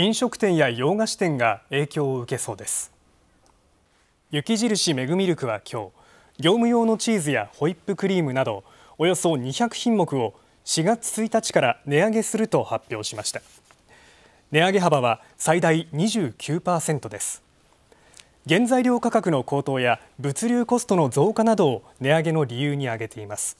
飲食店や洋菓子店が影響を受けそうです雪印メグミルクは今日業務用のチーズやホイップクリームなどおよそ200品目を4月1日から値上げすると発表しました値上げ幅は最大29%です原材料価格の高騰や物流コストの増加などを値上げの理由に挙げています